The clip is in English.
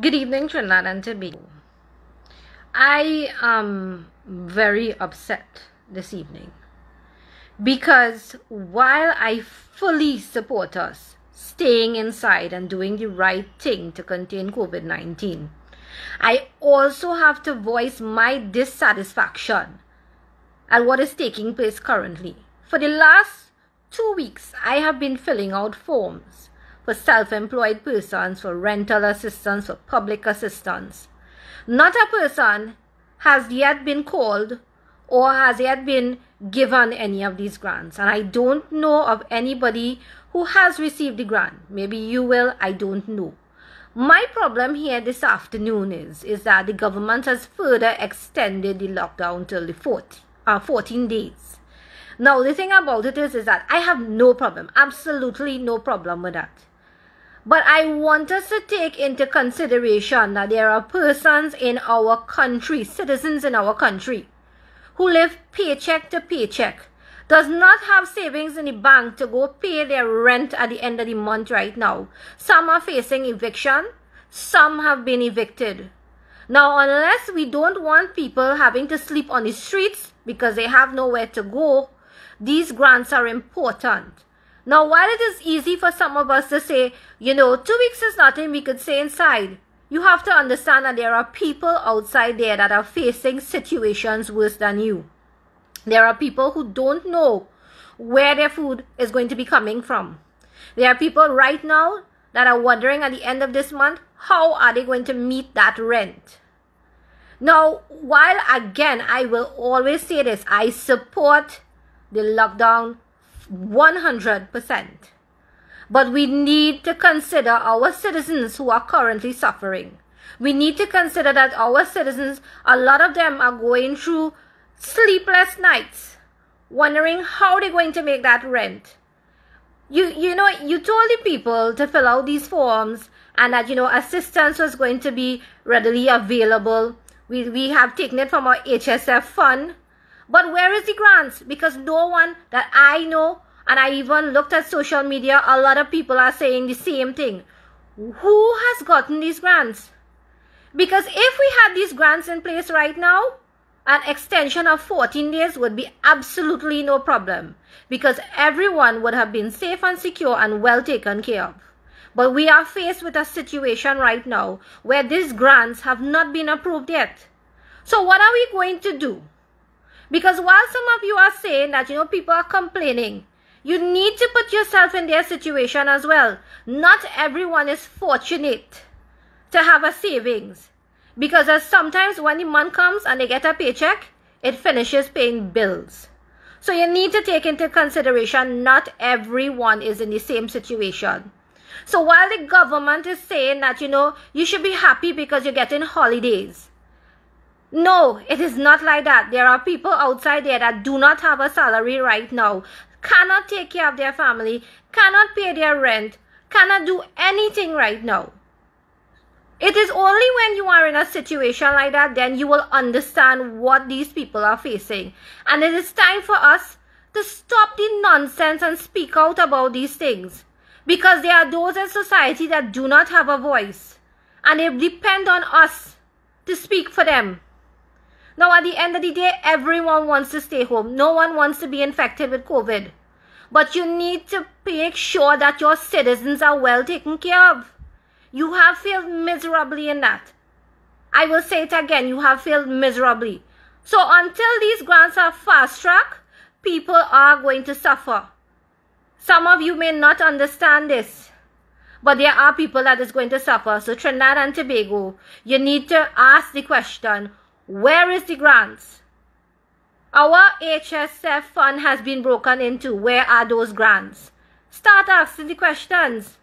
Good evening, Trinidad and Tobago. I am very upset this evening because while I fully support us staying inside and doing the right thing to contain COVID 19, I also have to voice my dissatisfaction at what is taking place currently. For the last two weeks, I have been filling out forms for self-employed persons, for rental assistance, for public assistance. Not a person has yet been called or has yet been given any of these grants. And I don't know of anybody who has received the grant. Maybe you will, I don't know. My problem here this afternoon is, is that the government has further extended the lockdown till the 4th, uh, 14 days. Now, the thing about it is, is that I have no problem, absolutely no problem with that. But I want us to take into consideration that there are persons in our country, citizens in our country, who live paycheck to paycheck, does not have savings in the bank to go pay their rent at the end of the month right now. Some are facing eviction, some have been evicted. Now, unless we don't want people having to sleep on the streets because they have nowhere to go, these grants are important. Now, while it is easy for some of us to say, you know, two weeks is nothing, we could stay inside. You have to understand that there are people outside there that are facing situations worse than you. There are people who don't know where their food is going to be coming from. There are people right now that are wondering at the end of this month, how are they going to meet that rent? Now, while again, I will always say this, I support the lockdown 100%. But we need to consider our citizens who are currently suffering. We need to consider that our citizens, a lot of them are going through sleepless nights, wondering how they're going to make that rent. You, you know, you told the people to fill out these forms and that, you know, assistance was going to be readily available. We, we have taken it from our HSF fund but where is the grants? Because no one that I know, and I even looked at social media, a lot of people are saying the same thing. Who has gotten these grants? Because if we had these grants in place right now, an extension of 14 days would be absolutely no problem because everyone would have been safe and secure and well taken care of. But we are faced with a situation right now where these grants have not been approved yet. So, what are we going to do? Because while some of you are saying that, you know, people are complaining, you need to put yourself in their situation as well. Not everyone is fortunate to have a savings. Because as sometimes when the month comes and they get a paycheck, it finishes paying bills. So you need to take into consideration not everyone is in the same situation. So while the government is saying that, you know, you should be happy because you're getting holidays, no, it is not like that. There are people outside there that do not have a salary right now, cannot take care of their family, cannot pay their rent, cannot do anything right now. It is only when you are in a situation like that, then you will understand what these people are facing. And it is time for us to stop the nonsense and speak out about these things. Because there are those in society that do not have a voice. And they depend on us to speak for them. Now, at the end of the day, everyone wants to stay home. No one wants to be infected with COVID. But you need to make sure that your citizens are well taken care of. You have failed miserably in that. I will say it again you have failed miserably. So, until these grants are fast tracked, people are going to suffer. Some of you may not understand this, but there are people that is going to suffer. So Trinidad and Tobago, you need to ask the question, where is the grants? Our HSF fund has been broken into. Where are those grants? Start asking the questions.